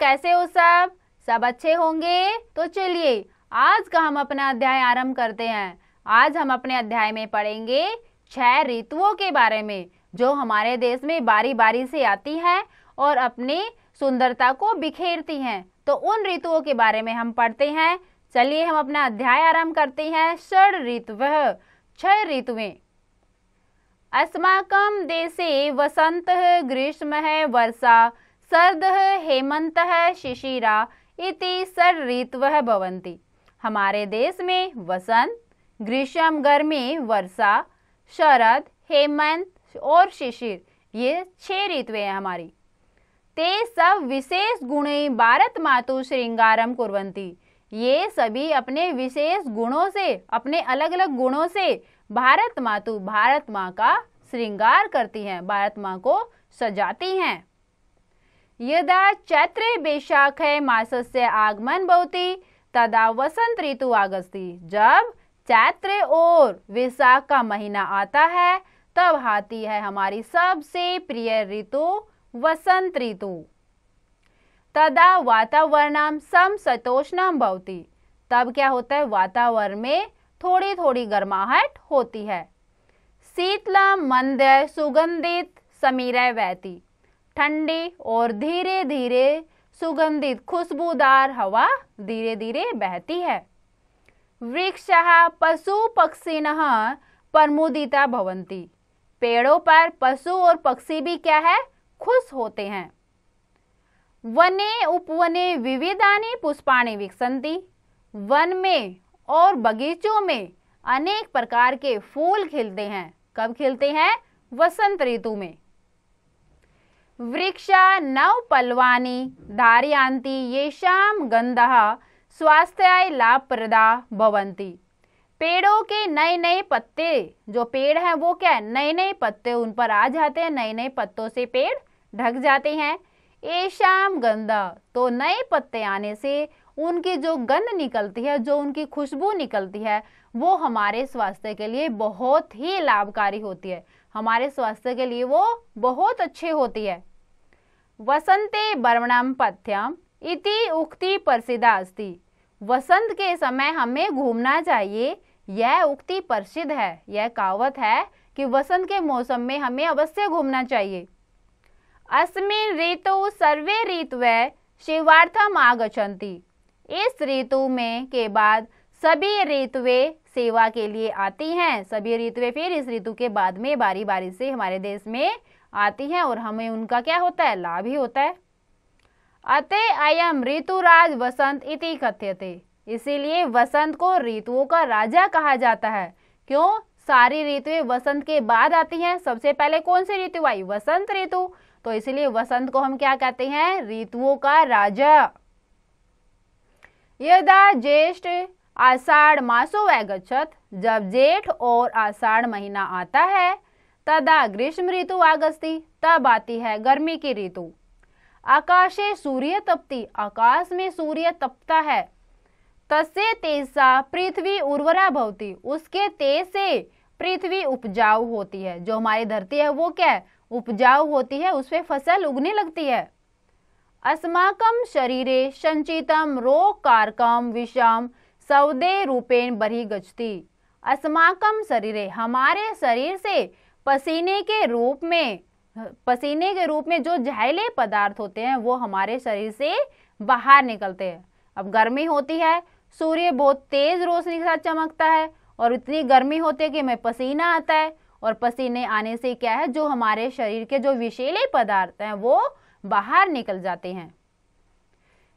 कैसे हो सब सब अच्छे होंगे तो चलिए आज का हम अपना अध्याय आरंभ करते हैं आज हम अपने अध्याय में पढ़ेंगे छह ऋतुओं के बारे में जो हमारे देश में बारी बारी से आती हैं और अपनी सुंदरता को बिखेरती हैं तो उन ऋतुओं के बारे में हम पढ़ते हैं चलिए हम अपना अध्याय आरंभ करते हैं षड ऋतु छह ऋतुएं अस्माकम देशे वसंत ग्रीष्म है वर्षा सर्दः हेमंत शिशिरा इति सर ऋतु बवंती हमारे देश में वसंत ग्रीष्म गर्मी वर्षा शरद हेमंत और शिशिर ये छह ऋतुएं हैं हमारी ते सब विशेष गुणे भारत मातु श्रृंगारम कुरवंती ये सभी अपने विशेष गुणों से अपने अलग अलग गुणों से भारत मातु भारत माँ का श्रृंगार करती हैं भारत माँ को सजाती हैं यदा चैत्रे बैशाखे मासस्य आगमन भवति तदा वसंत ऋतु आगस्ती जब चैत्र और वैशाख का महीना आता है तब आती है हमारी सबसे प्रिय ऋतु वसंत ऋतु तदा वातावरण समशीतोष्णम भवती तब क्या होता है वातावरण में थोड़ी थोड़ी गर्माहट होती है शीतलम मंद सुगंधित समीर वहती ठंडी और धीरे धीरे सुगंधित खुशबूदार हवा धीरे धीरे बहती है वृक्ष पशु न परमुदिता भवंती पेड़ों पर पशु और पक्षी भी क्या है खुश होते हैं वने उपवने विविधानी पुष्पाणी विकसंती वन में और बगीचों में अनेक प्रकार के फूल खिलते हैं कब खिलते हैं वसंत ऋतु में वृक्षा नव पल्वानी धारयन्ति येषाम गंधः स्वास्थ्याय लाभप्रदा भवंती पेड़ों के नए नए पत्ते जो पेड़ हैं वो क्या है नए नए पत्ते उन पर आ जाते हैं नए नए पत्तों से पेड़ ढक जाते हैं शाम गंधा तो नए पत्ते आने से उनकी जो गंध निकलती है जो उनकी खुशबू निकलती है वो हमारे स्वास्थ्य के लिए बहुत ही लाभकारी होती है हमारे स्वास्थ्य के लिए वो बहुत अच्छी होती है वसंते वर्णम पथ्यम इति उक्ति प्रसिद्ध अस्ति वसंत के समय हमें घूमना चाहिए यह उक्ति प्रसिद्ध है यह कहावत है कि वसंत के मौसम में हमें अवश्य घूमना चाहिए अस्मिन ऋतु सर्वे ऋतु शिवार्थम आगछंती इस ऋतु में के बाद सभी ऋतुएं सेवा के लिए आती हैं सभी ऋतुएं फिर इस ऋतु के बाद में बारी बारी से हमारे देश में आती हैं और हमें उनका क्या होता है लाभ ही होता है अतः अयम ऋतुराज वसंत इति कथ्यते इसीलिए वसंत को ऋतुओं का राजा कहा जाता है क्यों सारी ऋतुएं वसंत के बाद आती हैं सबसे पहले कौन सी ऋतु आई वसंत ऋतु तो इसलिए वसंत को हम क्या कहते हैं ऋतुओं का राजा यदा ज्येष्ठ आषाढ़ मासो वैगच्छत जब जेठ और आषाढ़ महीना आता है तदा ग्रीष्म ऋतु आगस्ती तब आती है गर्मी की ऋतु आकाशे सूर्य तपती आकाश में सूर्य तपता है तस्य सा पृथ्वी उर्वरा भवती उसके तेज से पृथ्वी उपजाऊ होती है जो हमारी धरती है वो क्या है उपजाऊ होती है उसमें फसल उगने लगती है अस्माकम शरीरे संचितम रोग कारकम विषम सौदे रूपेण बरी गजती अस्माकम शरीरे हमारे शरीर से पसीने के रूप में पसीने के रूप में जो जहले पदार्थ होते हैं वो हमारे शरीर से बाहर निकलते हैं अब गर्मी होती है सूर्य बहुत तेज रोशनी के साथ चमकता है और इतनी गर्मी होती है कि हमें पसीना आता है और पसीने आने से क्या है जो हमारे शरीर के जो विषैले पदार्थ हैं वो बाहर निकल जाते हैं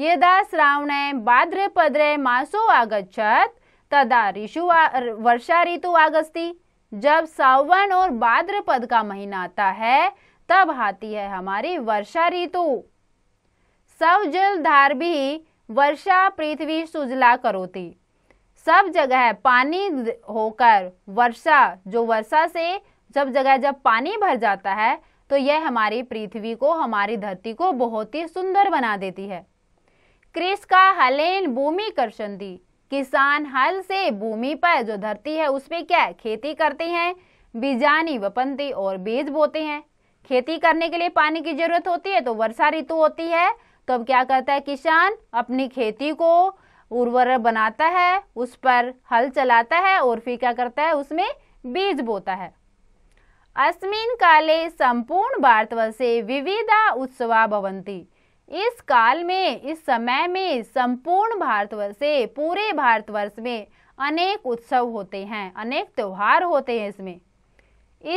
यदा श्रावणे भाद्रपद्रे मासो आगच्छत तदा ऋषु वर्षा ऋतु आगस्ती जब सावन और भाद्रपद का महीना आता है तब आती है हमारी वर्षा ऋतु सब धार भी वर्षा पृथ्वी सुजला करोती सब जगह पानी होकर वर्षा जो वर्षा से जब जगह जब पानी भर जाता है तो यह हमारी पृथ्वी को हमारी धरती को बहुत ही सुंदर बना देती है कृषि का हलेन भूमि कर्षण दी किसान हल से भूमि पर जो धरती है उसमें क्या है खेती करते हैं बीजानी वपंती और बीज बोते हैं खेती करने के लिए पानी की जरूरत होती है तो वर्षा ऋतु होती है तो अब क्या करता है किसान अपनी खेती को उर्वर बनाता है उस पर हल चलाता है और फिर क्या करता है उसमें बीज बोता है अस्मिन काले संपूर्ण से विविधा उत्सवा भवंती इस काल में इस समय में संपूर्ण भारतवर्ष से पूरे भारतवर्ष में अनेक उत्सव होते हैं अनेक त्योहार होते हैं इसमें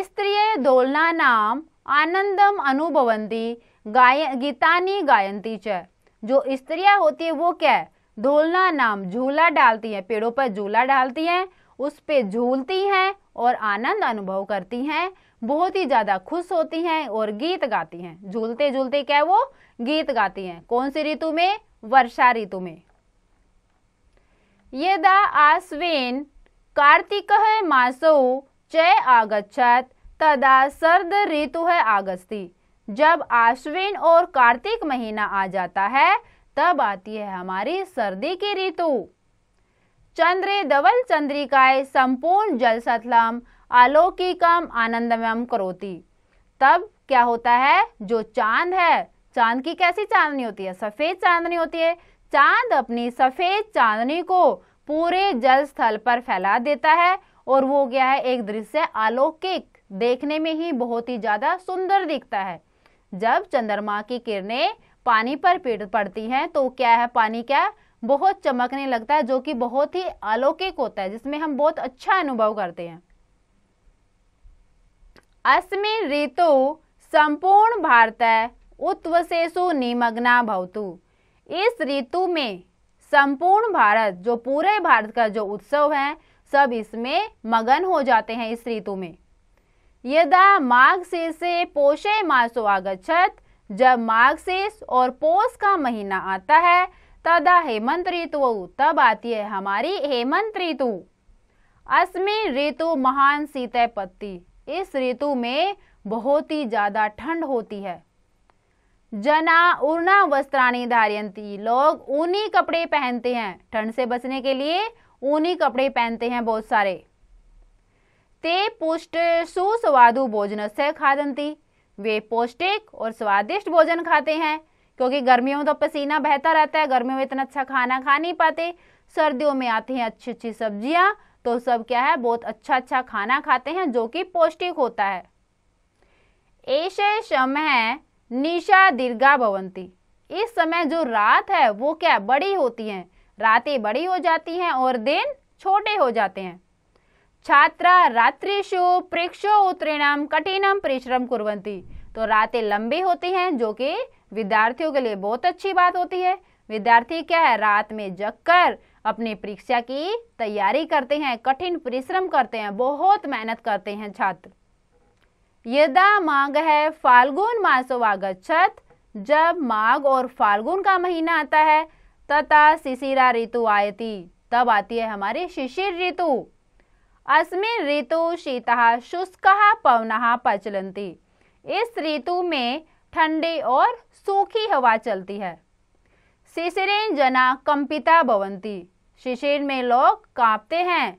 स्त्रिय दोलना नाम आनंदम अनुभवंती गाय गीतानी गायंती च जो स्त्रियां होती है वो क्या है दोलना नाम झूला डालती हैं पेड़ों पर झूला डालती हैं उस पर झूलती हैं और आनंद अनुभव करती हैं बहुत ही ज़्यादा खुश होती हैं और गीत गाती हैं झूलते झूलते क्या वो गीत गाती हैं कौन सी ऋतु में वर्षा ऋतु में ये आश्विन कार्तिक है मासो चय आगछत तदा सर्द ऋतु है आगस्ती जब आश्विन और कार्तिक महीना आ जाता है तब आती है हमारी सर्दी की ऋतु चंद्र धवल चंद्रिकाए संपूर्ण जल सतलम अलौकिकम आनंदमयम करोती तब क्या होता है जो चांद है चांद की कैसी चांदनी होती है सफ़ेद चांदनी होती है चांद अपनी सफ़ेद चांदनी को पूरे जल स्थल पर फैला देता है और वो क्या है एक दृश्य अलौकिक देखने में ही बहुत ही ज़्यादा सुंदर दिखता है जब चंद्रमा की किरणें पानी पर पड़ती हैं तो क्या है पानी क्या बहुत चमकने लगता है जो कि बहुत ही अलौकिक होता है जिसमें हम बहुत अच्छा अनुभव करते हैं अस्मे ऋतु संपूर्ण भारत उत्वशेषु निमग्ना भवतु इस ऋतु में संपूर्ण भारत जो पूरे भारत का जो उत्सव है सब इसमें मगन हो जाते हैं इस ऋतु में यदा माघ से पोषे मासो आगछत जब माघ शेष और पोष का महीना आता है तदा हेमंत ऋतु तब आती है हमारी हेमंत ऋतु अस्मिन ऋतु महान सीते पत्ती इस ऋतु में बहुत ही ज़्यादा ठंड होती है जना उर्णा वस्त्राणी धारियंती लोग ऊनी कपड़े पहनते हैं ठंड से बचने के लिए ऊनी कपड़े पहनते हैं बहुत सारे ते पुष्ट सुस्वादु भोजन से खादंती वे पौष्टिक और स्वादिष्ट भोजन खाते हैं क्योंकि गर्मियों में तो पसीना बहता रहता है गर्मियों में इतना अच्छा खाना खा नहीं पाते सर्दियों में आती हैं अच्छी अच्छी सब्जियां तो सब क्या है बहुत अच्छा अच्छा खाना खाते हैं जो कि पौष्टिक होता है ऐसे समय निशा दीर्घा भवंती इस समय जो रात है वो क्या बड़ी होती है रातें बड़ी हो जाती हैं और दिन छोटे हो जाते हैं छात्रा रात्रिशु परीक्षो उत्तीर्णम कठिनम परिश्रम कुरवंती तो रातें लंबी होती हैं जो कि विद्यार्थियों के लिए बहुत अच्छी बात होती है विद्यार्थी क्या है रात में जगकर अपने परीक्षा की तैयारी करते हैं कठिन परिश्रम करते हैं बहुत मेहनत करते हैं छात्र यदा मांग है फाल्गुन छत जब माघ और फाल्गुन का महीना आता है तथा शिशिरा ऋतु आयती तब आती है हमारी शिशिर ऋतु अस्मिन ऋतु शीतः शुष्क पवन प्रचलती इस ऋतु में ठंडी और सूखी हवा चलती है शिशिरें जना कंपिता बवंती शिशिर में लोग कांपते हैं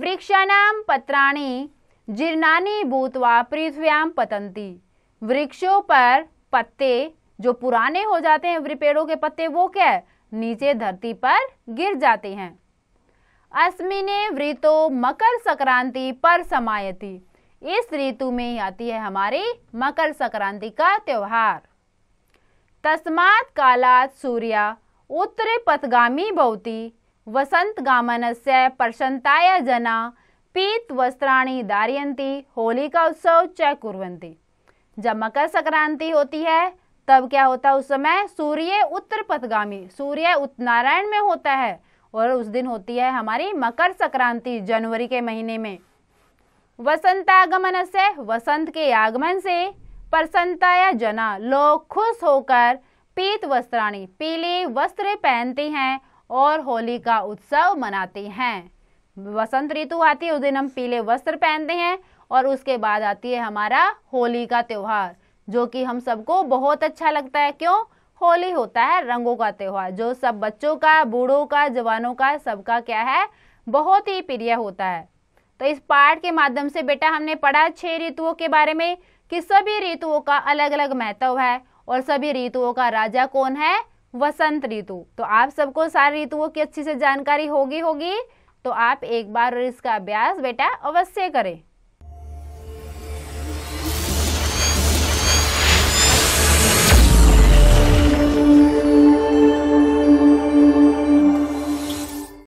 वृक्षाणाम पत्राणी जीर्णानी भूतवा पृथ्व्याम पतंती वृक्षों पर पत्ते जो पुराने हो जाते हैं पेड़ों के पत्ते वो क्या नीचे धरती पर गिर जाते हैं अस्मिने वृतो मकर संक्रांति पर समायती इस ऋतु में आती है हमारी मकर संक्रांति का त्यौहार तस्मात कालात सूर्या उत्तर पथगामी भवती वसंत वसन्तगामनस्य जना पीत वस्त्राणी धारियंती होली का उत्सव च कुर्वन्ति जब मकर संक्रांति होती है तब क्या होता है उस समय सूर्य उत्तर पथगामी सूर्य नारायण में होता है और उस दिन होती है हमारी मकर संक्रांति जनवरी के महीने में वसंत आगमन से वसंत के आगमन से प्रसन्नताया जना लोग खुश होकर पीत वस्त्राणी पीले वस्त्र पहनती हैं और होली का उत्सव मनाते हैं वसंत ऋतु आती है उस दिन हम पीले वस्त्र पहनते हैं और उसके बाद आती है हमारा होली का त्यौहार जो कि हम सबको बहुत अच्छा लगता है क्यों होली होता है रंगों का त्यौहार जो सब बच्चों का बूढ़ों का जवानों का सबका क्या है बहुत ही प्रिय होता है तो इस पाठ के माध्यम से बेटा हमने पढ़ा छह ऋतुओं के बारे में कि सभी ऋतुओं का अलग अलग महत्व है और सभी ऋतुओं का राजा कौन है वसंत ऋतु तो आप सबको सारी ऋतुओं की अच्छी से जानकारी होगी होगी तो आप एक बार इसका अभ्यास बेटा अवश्य करें